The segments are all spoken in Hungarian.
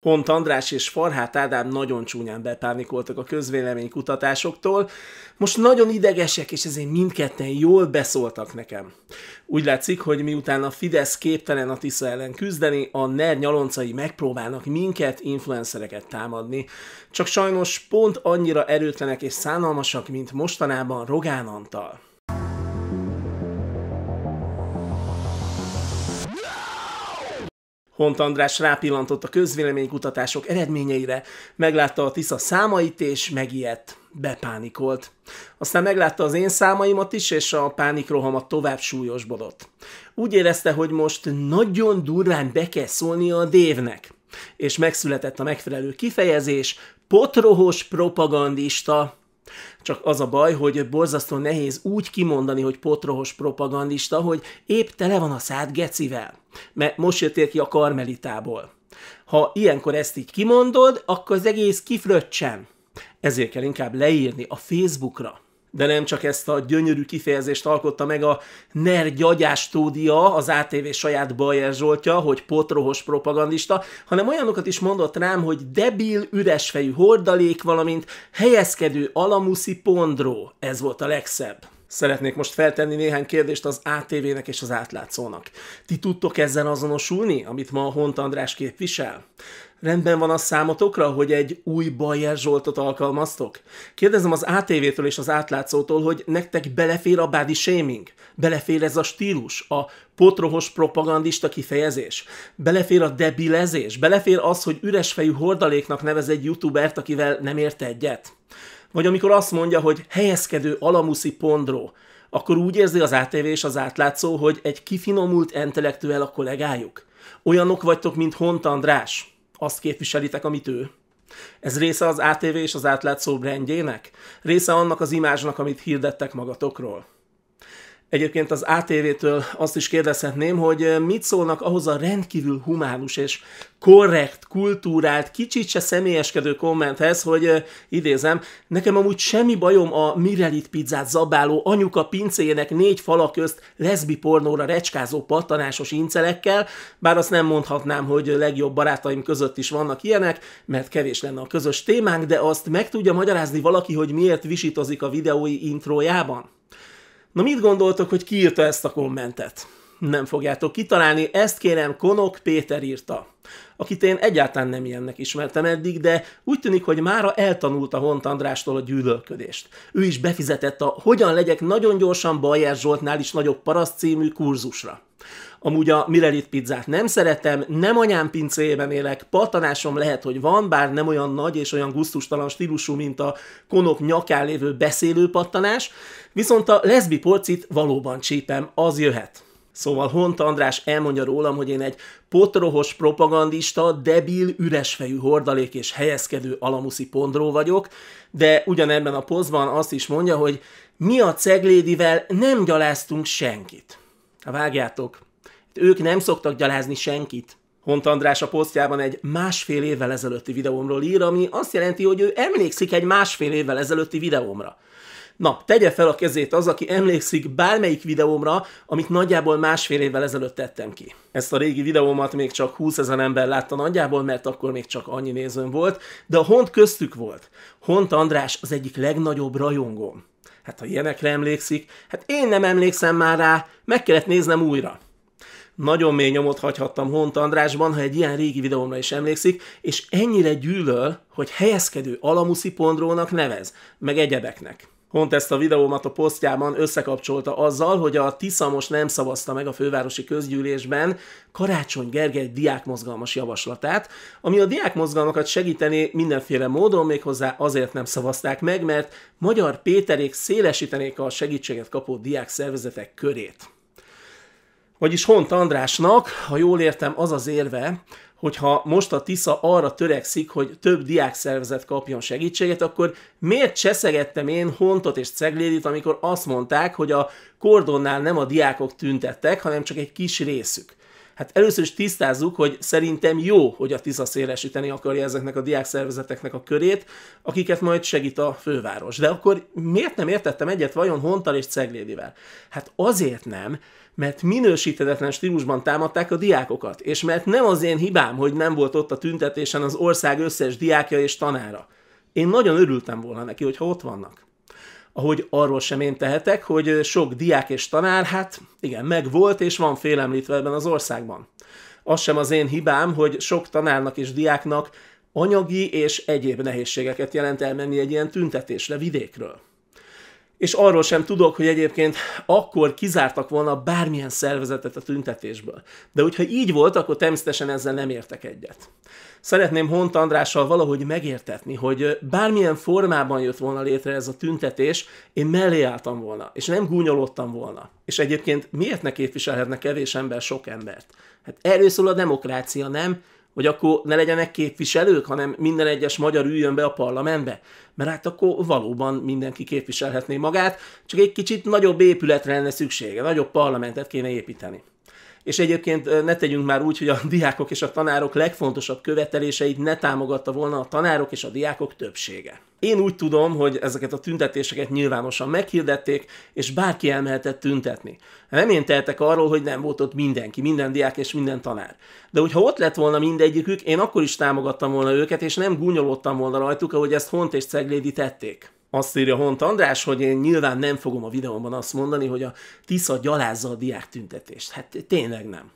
Hont András és Farhát Ádám nagyon csúnyán bepánikoltak a közvélemény kutatásoktól, most nagyon idegesek, és ezért mindketten jól beszóltak nekem. Úgy látszik, hogy miután a Fidesz képtelen a Tisza ellen küzdeni, a NER nyaloncai megpróbálnak minket, influencereket támadni. Csak sajnos pont annyira erőtlenek és szánalmasak, mint mostanában Rogán Antal. Hont András rápillantott a közvéleménykutatások eredményeire, meglátta a Tisza számait és megijedt, bepánikolt. Aztán meglátta az én számaimat is, és a pánikrohamat tovább súlyosbodott. Úgy érezte, hogy most nagyon durván be kell szólnia a dévnek. És megszületett a megfelelő kifejezés, potrohos propagandista, csak az a baj, hogy borzasztó nehéz úgy kimondani, hogy potrohos propagandista, hogy épp tele van a szád gecivel. Mert most jöttél ki a karmelitából. Ha ilyenkor ezt így kimondod, akkor az egész kifröccsen. Ezért kell inkább leírni a Facebookra de nem csak ezt a gyönyörű kifejezést alkotta meg a NER gyagyás stúdia, az ATV saját Bajer Zsoltja, hogy potrohos propagandista, hanem olyanokat is mondott rám, hogy debil, üresfejű hordalék, valamint helyezkedő alamuszi pondró. Ez volt a legszebb. Szeretnék most feltenni néhány kérdést az ATV-nek és az átlátszónak. Ti tudtok ezzel azonosulni, amit ma a Hont András képvisel? Rendben van a számotokra, hogy egy új Bajer Zsoltot alkalmaztok? Kérdezem az ATV-től és az átlátszótól, hogy nektek belefér a body shaming? Belefér ez a stílus? A potrohos propagandista kifejezés? Belefér a debilezés? Belefér az, hogy üresfejű hordaléknak nevez egy youtubert, akivel nem ért egyet? Vagy amikor azt mondja, hogy helyezkedő alamuszi pondró, akkor úgy érzi az ATV és az átlátszó, hogy egy kifinomult intellektuel a kollégájuk. Olyanok vagytok, mint Hont András. Azt képviselitek, amit ő. Ez része az ATV és az átlátszó rendjének. Része annak az imázsnak, amit hirdettek magatokról? Egyébként az ATV-től azt is kérdezhetném, hogy eh, mit szólnak ahhoz a rendkívül humánus és korrekt, kultúrált, kicsit se személyeskedő kommenthez, hogy eh, idézem, nekem amúgy semmi bajom a Mirelit pizzát zabáló anyuka pincéjének négy fala közt leszbi pornóra recskázó pattanásos incelekkel, bár azt nem mondhatnám, hogy legjobb barátaim között is vannak ilyenek, mert kevés lenne a közös témánk, de azt meg tudja magyarázni valaki, hogy miért visítozik a videói intrójában? Na mit gondoltok, hogy ki írta ezt a kommentet? Nem fogjátok kitalálni, ezt kérem Konok Péter írta, akit én egyáltalán nem ilyennek ismertem eddig, de úgy tűnik, hogy mára eltanulta Hont Andrástól a gyűlölködést. Ő is befizetett a Hogyan legyek nagyon gyorsan Bajer Zsoltnál is nagyobb paraszt című kurzusra amúgy a Mirelit pizzát nem szeretem, nem anyám pincéjében élek, patanásom lehet, hogy van, bár nem olyan nagy és olyan guztustalan stílusú, mint a konok nyakán lévő beszélő pattanás, viszont a leszbi porcit valóban csípem, az jöhet. Szóval Hont András elmondja rólam, hogy én egy potrohos propagandista, debil, üresfejű hordalék és helyezkedő alamuszi pondró vagyok, de ugyanebben a pozban azt is mondja, hogy mi a ceglédivel nem gyaláztunk senkit. Vágjátok, ők nem szoktak gyalázni senkit. Hont András a posztjában egy másfél évvel ezelőtti videómról ír, ami azt jelenti, hogy ő emlékszik egy másfél évvel ezelőtti videómra. Na, tegye fel a kezét az, aki emlékszik bármelyik videómra, amit nagyjából másfél évvel ezelőtt tettem ki. Ezt a régi videómat még csak 20 ezer ember látta nagyjából, mert akkor még csak annyi nézőm volt, de a Hont köztük volt. Hont András az egyik legnagyobb rajongóm. Hát ha ilyenekre emlékszik, hát én nem emlékszem már rá, meg kellett néznem újra nagyon mély nyomot hagyhattam Hont Andrásban, ha egy ilyen régi videómra is emlékszik, és ennyire gyűlöl, hogy helyezkedő alamuszi pondrónak nevez, meg egyebeknek. Hont ezt a videómat a posztjában összekapcsolta azzal, hogy a Tisza most nem szavazta meg a fővárosi közgyűlésben Karácsony Gergely diákmozgalmas javaslatát, ami a diákmozgalmakat segíteni mindenféle módon, méghozzá azért nem szavazták meg, mert Magyar Péterék szélesítenék a segítséget kapó diák szervezetek körét. Vagyis Hont Andrásnak, ha jól értem, az az érve, hogyha most a TISZA arra törekszik, hogy több diákszervezet kapjon segítséget, akkor miért cseszegettem én Hontot és Ceglédit, amikor azt mondták, hogy a kordonnál nem a diákok tüntettek, hanem csak egy kis részük? Hát először is tisztázzuk, hogy szerintem jó, hogy a TISZA szélesíteni akarja ezeknek a diákszervezeteknek a körét, akiket majd segít a főváros. De akkor miért nem értettem egyet vajon Hontal és Ceglédivel? Hát azért nem, mert minősíthetetlen stílusban támadták a diákokat, és mert nem az én hibám, hogy nem volt ott a tüntetésen az ország összes diákja és tanára. Én nagyon örültem volna neki, hogyha ott vannak ahogy arról sem én tehetek, hogy sok diák és tanár, hát igen, megvolt és van félemlítve ebben az országban. Az sem az én hibám, hogy sok tanárnak és diáknak anyagi és egyéb nehézségeket jelent elmenni egy ilyen tüntetésre vidékről és arról sem tudok, hogy egyébként akkor kizártak volna bármilyen szervezetet a tüntetésből. De hogyha így volt, akkor természetesen ezzel nem értek egyet. Szeretném Hont Andrással valahogy megértetni, hogy bármilyen formában jött volna létre ez a tüntetés, én mellé álltam volna, és nem gúnyolódtam volna. És egyébként miért ne képviselhetne kevés ember sok embert? Hát erről szól a demokrácia, nem? hogy akkor ne legyenek képviselők, hanem minden egyes magyar üljön be a parlamentbe. Mert hát akkor valóban mindenki képviselhetné magát, csak egy kicsit nagyobb épületre lenne szüksége, nagyobb parlamentet kéne építeni és egyébként ne tegyünk már úgy, hogy a diákok és a tanárok legfontosabb követeléseit ne támogatta volna a tanárok és a diákok többsége. Én úgy tudom, hogy ezeket a tüntetéseket nyilvánosan meghirdették, és bárki elmehetett tüntetni. Nem tehetek arról, hogy nem volt ott mindenki, minden diák és minden tanár. De hogyha ott lett volna mindegyikük, én akkor is támogattam volna őket, és nem gúnyolódtam volna rajtuk, ahogy ezt Hont és Ceglédi tették. Azt írja Hont András, hogy én nyilván nem fogom a videómban azt mondani, hogy a Tisza gyalázza a diák tüntetést. Hát tényleg nem.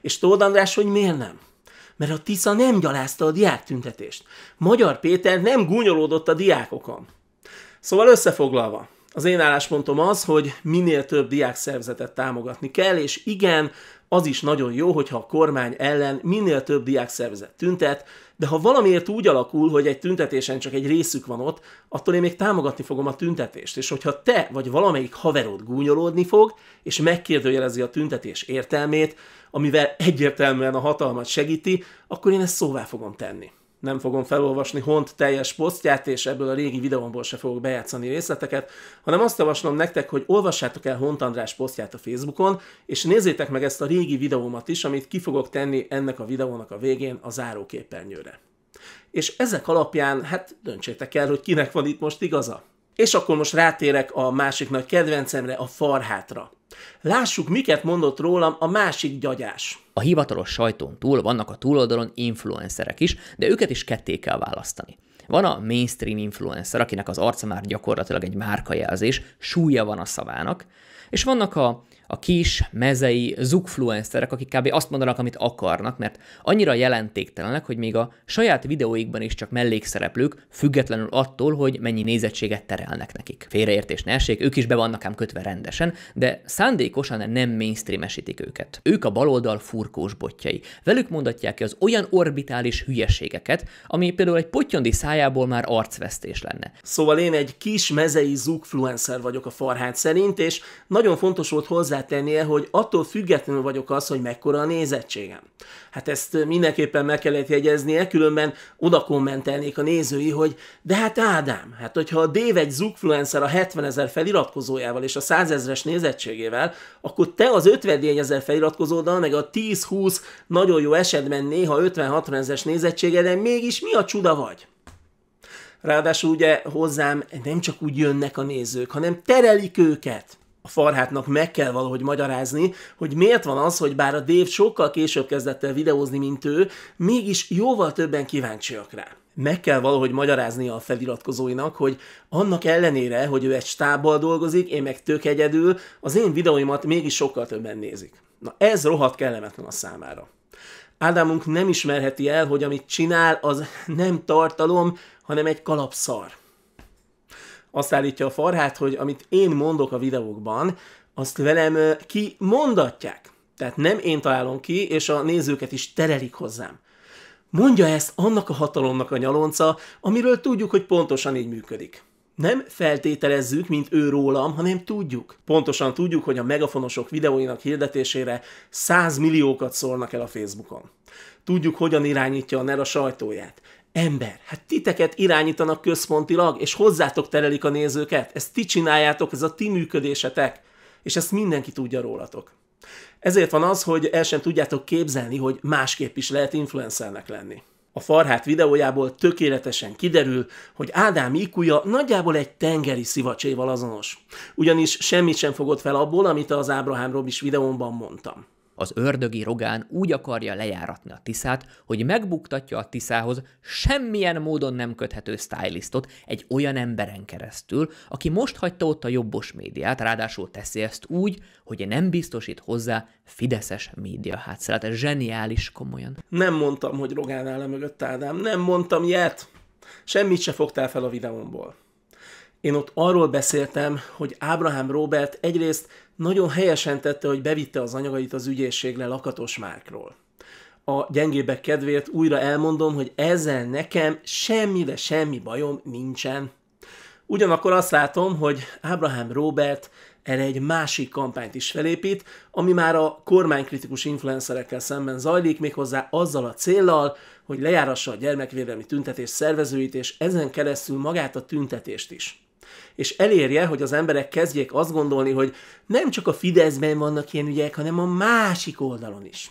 És Tóth András, hogy miért nem? Mert a Tisza nem gyalázta a diák tüntetést. Magyar Péter nem gúnyolódott a diákokon. Szóval összefoglalva, az én álláspontom az, hogy minél több diák szervezetet támogatni kell, és igen, az is nagyon jó, hogyha a kormány ellen minél több szervezet tüntet, de ha valamiért úgy alakul, hogy egy tüntetésen csak egy részük van ott, attól én még támogatni fogom a tüntetést. És hogyha te vagy valamelyik haverod gúnyolódni fog, és megkérdőjelezi a tüntetés értelmét, amivel egyértelműen a hatalmat segíti, akkor én ezt szóvá fogom tenni nem fogom felolvasni Hont teljes posztját, és ebből a régi videómból se fogok bejátszani részleteket, hanem azt javaslom nektek, hogy olvassátok el Hont András posztját a Facebookon, és nézzétek meg ezt a régi videómat is, amit ki fogok tenni ennek a videónak a végén a záróképernyőre. És ezek alapján, hát döntsétek el, hogy kinek van itt most igaza. És akkor most rátérek a másik nagy kedvencemre, a farhátra. Lássuk, miket mondott rólam a másik gyagyás. A hivatalos sajtón túl vannak a túloldalon influencerek is, de őket is ketté kell választani. Van a mainstream influencer, akinek az arca már gyakorlatilag egy márkajelzés, súlya van a szavának, és vannak a a kis, mezei, zugfluencerek, akik kb. azt mondanak, amit akarnak, mert annyira jelentéktelenek, hogy még a saját videóikban is csak mellékszereplők, függetlenül attól, hogy mennyi nézettséget terelnek nekik. Félreértés ne essék, ők is be vannak ám kötve rendesen, de szándékosan nem mainstreamesítik őket. Ők a baloldal furkós botjai. Velük mondatják ki az olyan orbitális hülyeségeket, ami például egy potyondi szájából már arcvesztés lenne. Szóval én egy kis mezei zugfluencer vagyok a farhát szerint, és nagyon fontos volt hozzá hozzátennie, hogy attól függetlenül vagyok az, hogy mekkora a nézettségem. Hát ezt mindenképpen meg kellett jegyeznie, különben oda kommentelnék a nézői, hogy de hát Ádám, hát hogyha a Dave egy Zugfluencer a 70 ezer feliratkozójával és a 100 ezeres nézettségével, akkor te az 54 ezer feliratkozóddal, meg a 10-20 nagyon jó esetben néha 50-60 ezeres de mégis mi a csuda vagy? Ráadásul ugye hozzám nem csak úgy jönnek a nézők, hanem terelik őket a Farhátnak meg kell valahogy magyarázni, hogy miért van az, hogy bár a Dave sokkal később kezdett el videózni, mint ő, mégis jóval többen kíváncsiak rá meg kell valahogy magyaráznia a feliratkozóinak, hogy annak ellenére, hogy ő egy stábbal dolgozik, én meg tök egyedül, az én videóimat mégis sokkal többen nézik. Na ez rohadt kellemetlen a számára. Ádámunk nem ismerheti el, hogy amit csinál, az nem tartalom, hanem egy kalapszar azt állítja a farhát, hogy amit én mondok a videókban, azt velem ki mondatják. Tehát nem én találom ki, és a nézőket is terelik hozzám. Mondja ezt annak a hatalomnak a nyalonca, amiről tudjuk, hogy pontosan így működik. Nem feltételezzük, mint ő rólam, hanem tudjuk. Pontosan tudjuk, hogy a megafonosok videóinak hirdetésére százmilliókat milliókat szólnak el a Facebookon. Tudjuk, hogyan irányítja a NER a sajtóját. Ember, hát titeket irányítanak központilag, és hozzátok terelik a nézőket. Ezt ti csináljátok, ez a ti működésetek. És ezt mindenki tudja rólatok. Ezért van az, hogy el sem tudjátok képzelni, hogy másképp is lehet influencernek lenni. A Farhát videójából tökéletesen kiderül, hogy Ádám ikuja nagyjából egy tengeri szivacséval azonos. Ugyanis semmit sem fogott fel abból, amit az Ábrahám Robis videómban mondtam az ördögi rogán úgy akarja lejáratni a Tiszát, hogy megbuktatja a Tiszához semmilyen módon nem köthető stylistot egy olyan emberen keresztül, aki most hagyta ott a jobbos médiát, ráadásul teszi ezt úgy, hogy nem biztosít hozzá fideszes média hátszeret. Ez zseniális komolyan. Nem mondtam, hogy Rogán áll mögött Ádám, nem mondtam ilyet. Semmit se fogtál fel a videómból. Én ott arról beszéltem, hogy Ábrahám Robert egyrészt nagyon helyesen tette, hogy bevitte az anyagait az ügyészségre Lakatos Márkról. A gyengébek kedvéért újra elmondom, hogy ezzel nekem semmi de semmi bajom nincsen. Ugyanakkor azt látom, hogy Ábrahám Robert erre egy másik kampányt is felépít, ami már a kormánykritikus influencerekkel szemben zajlik, méghozzá azzal a céllal, hogy lejárassa a gyermekvédelmi tüntetés szervezőit, és ezen keresztül magát a tüntetést is és elérje, hogy az emberek kezdjék azt gondolni, hogy nem csak a Fideszben vannak ilyen ügyek, hanem a másik oldalon is.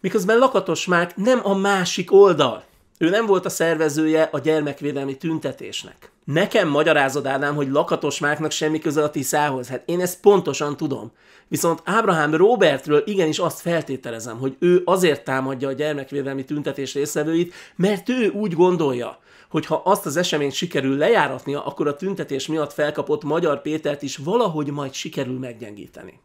Miközben Lakatos Márk nem a másik oldal. Ő nem volt a szervezője a gyermekvédelmi tüntetésnek. Nekem magyarázod, Ádám, hogy Lakatos Márknak semmi köze a Tiszához. Hát én ezt pontosan tudom. Viszont Ábrahám Robertről igenis azt feltételezem, hogy ő azért támadja a gyermekvédelmi tüntetés részvevőit, mert ő úgy gondolja, hogy ha azt az eseményt sikerül lejáratnia, akkor a tüntetés miatt felkapott Magyar Pétert is valahogy majd sikerül meggyengíteni.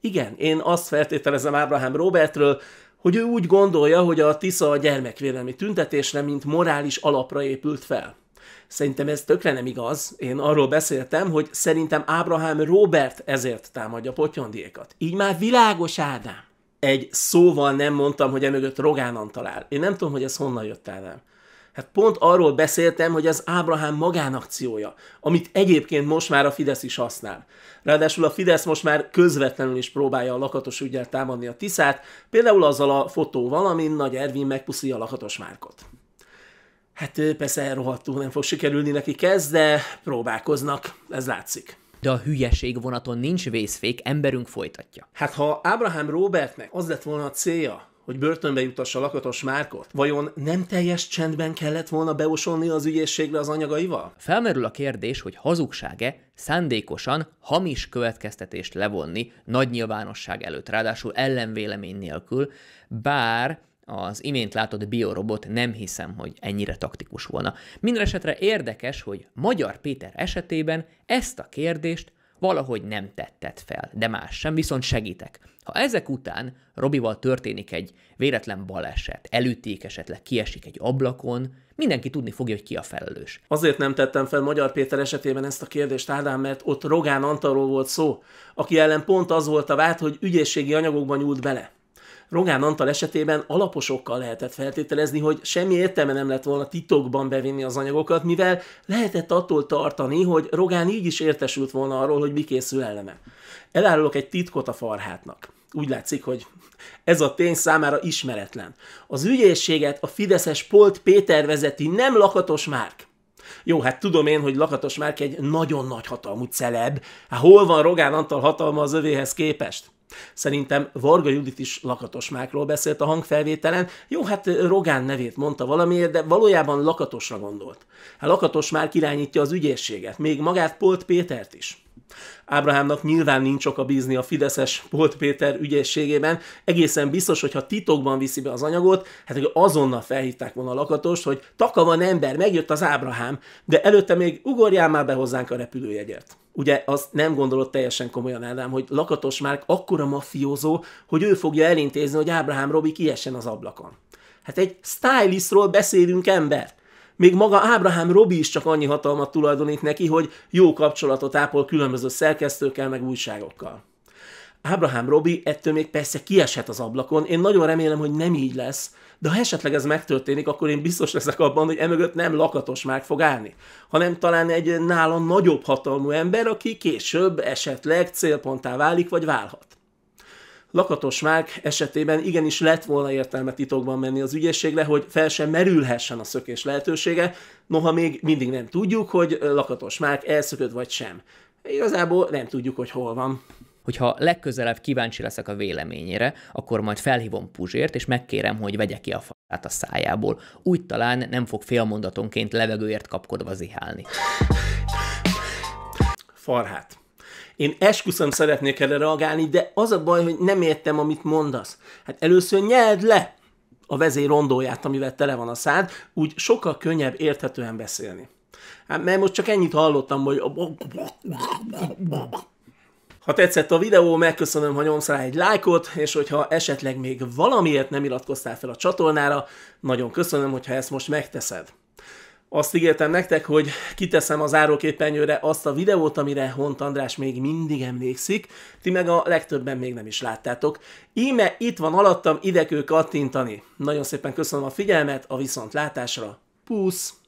Igen, én azt feltételezem Ábrahám Robertről, hogy ő úgy gondolja, hogy a Tisza a gyermekvédelmi tüntetésre, mint morális alapra épült fel. Szerintem ez tökre nem igaz. Én arról beszéltem, hogy szerintem Ábrahám Robert ezért támadja potyondiékat. Így már világos Ádám. Egy szóval nem mondtam, hogy emögött Rogán Antal áll. Én nem tudom, hogy ez honnan jött Ádám. Hát pont arról beszéltem, hogy ez Ábrahám magánakciója, amit egyébként most már a Fidesz is használ. Ráadásul a Fidesz most már közvetlenül is próbálja a lakatos ügyel támadni a Tiszát, például azzal a fotóval, amin Nagy Ervin megpuszi a lakatos márkot. Hát persze rohadtul nem fog sikerülni neki ez, de próbálkoznak, ez látszik. De a hülyeség vonaton nincs vészfék, emberünk folytatja. Hát ha Abraham Robertnek az lett volna a célja, hogy börtönbe jutassa Lakatos Márkot? Vajon nem teljes csendben kellett volna beosolni az ügyészségre az anyagaival? Felmerül a kérdés, hogy hazugsága szándékosan hamis következtetést levonni nagy nyilvánosság előtt, ráadásul ellenvélemény nélkül, bár az imént látott biorobot nem hiszem, hogy ennyire taktikus volna. Minden esetre érdekes, hogy Magyar Péter esetében ezt a kérdést valahogy nem tetted fel, de más sem, viszont segítek. Ha ezek után Robival történik egy véletlen baleset, elütik esetleg, kiesik egy ablakon, mindenki tudni fogja, hogy ki a felelős. Azért nem tettem fel Magyar Péter esetében ezt a kérdést, Ádám, mert ott Rogán Antalról volt szó, aki ellen pont az volt a vád, hogy ügyészségi anyagokban nyúlt bele. Rogán Antal esetében alaposokkal lehetett feltételezni, hogy semmi értelme nem lett volna titokban bevinni az anyagokat, mivel lehetett attól tartani, hogy Rogán így is értesült volna arról, hogy mi készül ellene. Elárulok egy titkot a farhátnak úgy látszik, hogy ez a tény számára ismeretlen. Az ügyészséget a Fideszes Polt Péter vezeti, nem Lakatos Márk. Jó, hát tudom én, hogy Lakatos Márk egy nagyon nagy hatalmú celeb. Hát hol van Rogán Antal hatalma az övéhez képest? Szerintem Varga Judit is Mákról beszélt a hangfelvételen. Jó, hát Rogán nevét mondta valamiért, de valójában lakatosra gondolt. Hát lakatos már irányítja az ügyészséget, még magát Polt Pétert is. Ábrahámnak nyilván nincs oka bízni a Fideszes Polt Péter ügyészségében. Egészen biztos, hogy ha titokban viszi be az anyagot, hát hogy azonnal felhívták volna a lakatost, hogy taka van ember, megjött az Ábrahám, de előtte még ugorjál már be hozzánk a repülőjegyet ugye az nem gondolod teljesen komolyan Ádám, hogy Lakatos már akkora mafiózó, hogy ő fogja elintézni, hogy Ábrahám Robi kiessen az ablakon. Hát egy stylistról beszélünk ember. Még maga Ábrahám Robi is csak annyi hatalmat tulajdonít neki, hogy jó kapcsolatot ápol különböző szerkesztőkkel meg újságokkal. Abraham Robi ettől még persze kieshet az ablakon, én nagyon remélem, hogy nem így lesz, de ha esetleg ez megtörténik, akkor én biztos leszek abban, hogy emögött nem lakatos már fog állni, hanem talán egy nála nagyobb hatalmú ember, aki később esetleg célponttá válik vagy válhat. Lakatos Márk esetében igenis lett volna értelme titokban menni az ügyészségre, hogy fel sem merülhessen a szökés lehetősége, noha még mindig nem tudjuk, hogy Lakatos Márk elszökött vagy sem. Igazából nem tudjuk, hogy hol van hogyha legközelebb kíváncsi leszek a véleményére, akkor majd felhívom Puzsért, és megkérem, hogy vegye ki a fát a szájából. Úgy talán nem fog félmondatonként levegőért kapkodva zihálni. Farhát. Én esküszöm szeretnék erre reagálni, de az a baj, hogy nem értem, amit mondasz. Hát először nyeld le a vezér rondóját, amivel tele van a szád, úgy sokkal könnyebb érthetően beszélni. Hát mert most csak ennyit hallottam, hogy ha tetszett a videó, megköszönöm, ha nyomsz rá egy lájkot, és hogyha esetleg még valamiért nem iratkoztál fel a csatornára, nagyon köszönöm, hogyha ezt most megteszed. Azt ígértem nektek, hogy kiteszem a záróképenyőre azt a videót, amire Hont András még mindig emlékszik, ti meg a legtöbben még nem is láttátok. Íme itt van alattam, ide kattintani. Nagyon szépen köszönöm a figyelmet, a viszontlátásra. Pusz!